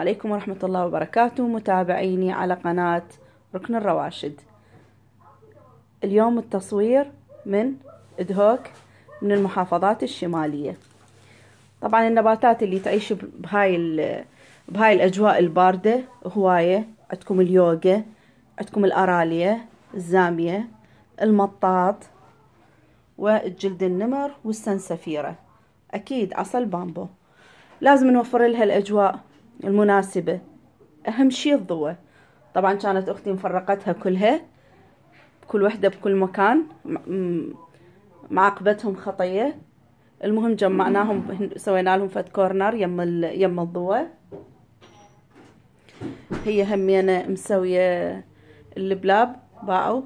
عليكم ورحمة الله وبركاته متابعيني على قناة ركن الرواشد اليوم التصوير من ادهوك من المحافظات الشمالية طبعا النباتات اللي تعيش بهاي بهاي الأجواء الباردة هواية عندكم اليوغا عندكم الأرالية الزامية المطاط والجلد النمر والسنسفيرة أكيد عسل بامبو لازم نوفر لها الأجواء المناسبة أهم شي الضوء طبعا كانت أختي مفرقتها كلها كل وحدة بكل مكان معاقبتهم خطية المهم جمعناهم سوينا لهم فت كورنر يم يم الضوء هي همينة مسوية البلاب باعوا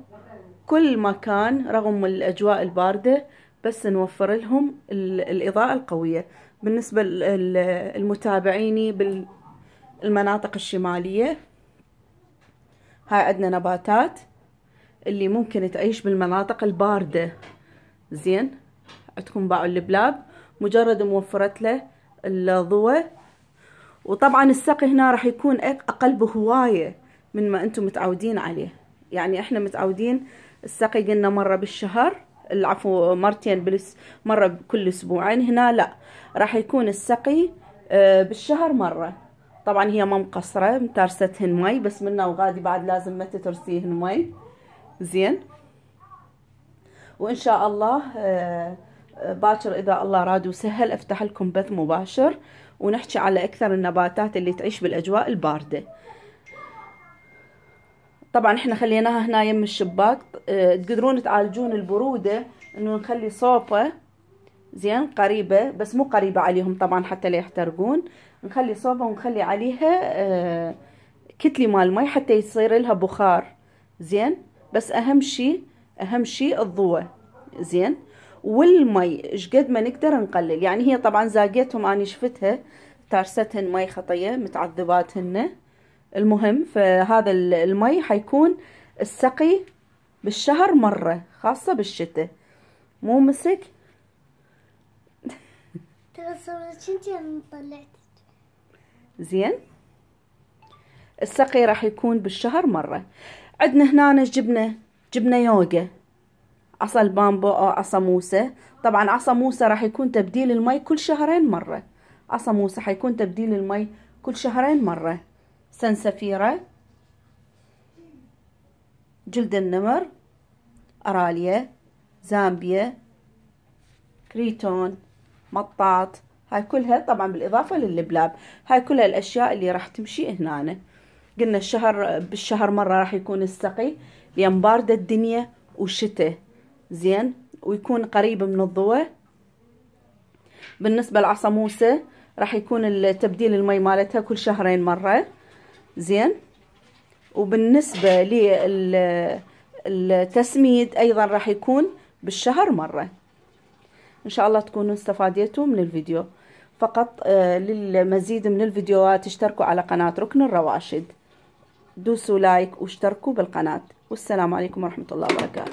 كل مكان رغم الأجواء الباردة بس نوفر لهم الإضاءة القوية بالنسبة لمتابعيني بال المناطق الشمالية هاي عندنا نباتات اللي ممكن تعيش بالمناطق الباردة زين عندكم باعوا البلاب مجرد موفرت له الضوء وطبعا السقي هنا راح يكون اقل بهواية من ما انتم متعودين عليه يعني احنا متعودين السقي قلنا مرة بالشهر العفو مرتين بالس مرة بكل اسبوعين هنا لا راح يكون السقي آه، بالشهر مرة طبعا هي ما مقصره مترستهن مي بس منا وغادي بعد لازم ما تترسيهن مي زين وان شاء الله آه، باكر اذا الله راد وسهل افتح لكم بث مباشر ونحكي على اكثر النباتات اللي تعيش بالاجواء البارده طبعا احنا خليناها هنا يم الشباك آه، تقدرون تعالجون البروده انه نخلي صوبه زين قريبة بس مو قريبة عليهم طبعا حتى لا يحترقون نخلي صوبة ونخلي عليها آه، كتلة مال مي حتى يصير لها بخار زين بس اهم شي اهم شي الضوء زين والمي شقد ما نقدر نقلل يعني هي طبعا زاقيتهم انا شفتها تارستهن مي خطية متعذباتهن المهم فهذا المي حيكون السقي بالشهر مرة خاصة بالشتاء مو مسك زين السقي راح يكون بالشهر مرة عندنا هنا جبنا جبنا يوجا عصا البامبو او عصا موسى طبعا عصا موسى راح يكون تبديل المي كل شهرين مرة عصا موسى حيكون تبديل المي كل شهرين مرة سنسفيرة جلد النمر أراليا زامبيا كريتون مطاط هاي كلها طبعا بالإضافة للبلاب هاي كلها الأشياء اللي راح تمشي هنا قلنا الشهر بالشهر مرة راح يكون السقي لأن باردة الدنيا وشتة زين ويكون قريب من الضوء بالنسبة لعصموسة راح يكون تبديل المي مالتها كل شهرين مرة زين وبالنسبة للتسميد أيضا راح يكون بالشهر مرة ان شاء الله تكونوا استفاديتوا من الفيديو فقط آه، للمزيد من الفيديوهات اشتركوا على قناة ركن الرواشد دوسوا لايك واشتركوا بالقناة والسلام عليكم ورحمة الله وبركاته